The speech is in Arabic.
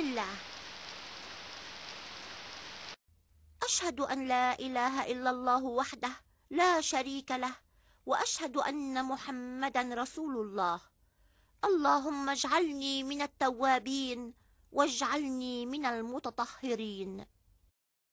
لله أشهد أن لا إله إلا الله وحده لا شريك له وأشهد أن محمدا رسول الله اللهم اجعلني من التوابين واجعلني من المتطهرين